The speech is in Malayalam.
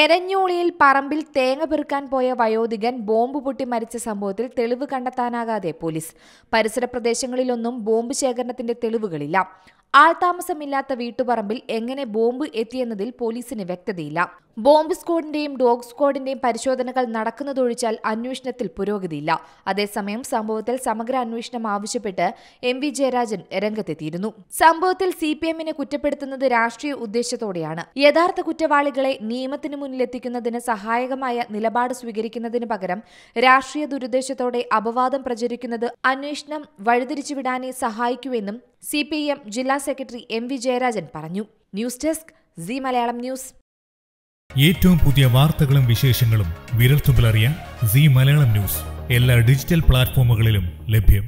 എരഞ്ഞോളിയിൽ പറമ്പിൽ തേങ്ങ പെറുക്കാൻ പോയ വയോധികൻ ബോംബ് പൊട്ടി മരിച്ച സംഭവത്തിൽ തെളിവ് കണ്ടെത്താനാകാതെ പോലീസ് പരിസര പ്രദേശങ്ങളിലൊന്നും ബോംബ് ശേഖരണത്തിന്റെ തെളിവുകളില്ല ആൾതാമസമില്ലാത്ത വീട്ടുപറമ്പിൽ എങ്ങനെ ബോംബ് എത്തിയെന്നതിൽ പോലീസിന് വ്യക്തതയില്ല ബോംബ് സ്ക്വാഡിന്റെയും ഡോഗ് സ്ക്വാഡിന്റെയും പരിശോധനകൾ നടക്കുന്നതൊഴിച്ചാൽ അന്വേഷണത്തിൽ പുരോഗതിയില്ല അതേസമയം സംഭവത്തിൽ സമഗ്ര അന്വേഷണം ആവശ്യപ്പെട്ട് എം വി ജയരാജൻ രംഗത്തെത്തിയിരുന്നു സംഭവത്തിൽ സി പി എമ്മിനെ കുറ്റപ്പെടുത്തുന്നത് രാഷ്ട്രീയ ഉദ്ദേശത്തോടെയാണ് യഥാർത്ഥ കുറ്റവാളികളെ നിയമത്തിന് മുന്നിലെത്തിക്കുന്നതിന് സഹായകമായ നിലപാട് സ്വീകരിക്കുന്നതിന് പകരം രാഷ്ട്രീയ ദുരുദ്ദേശത്തോടെ അപവാദം പ്രചരിക്കുന്നത് അന്വേഷണം വഴിതിരിച്ചുവിടാനേ സഹായിക്കുമെന്നും സി പി എം ജില്ലാ സെക്രട്ടറി എം വി ജയരാജൻ പറഞ്ഞു news desk C Malayalam news ഏറ്റവും പുതിയ വാർത്തകളും വിശേഷങ്ങളും വിരൽത്തുമ്പിലറിയാൻ സി മലയാളം ന്യൂസ് എല്ലാ ഡിജിറ്റൽ പ്ലാറ്റ്ഫോമുകളിലും ലഭ്യം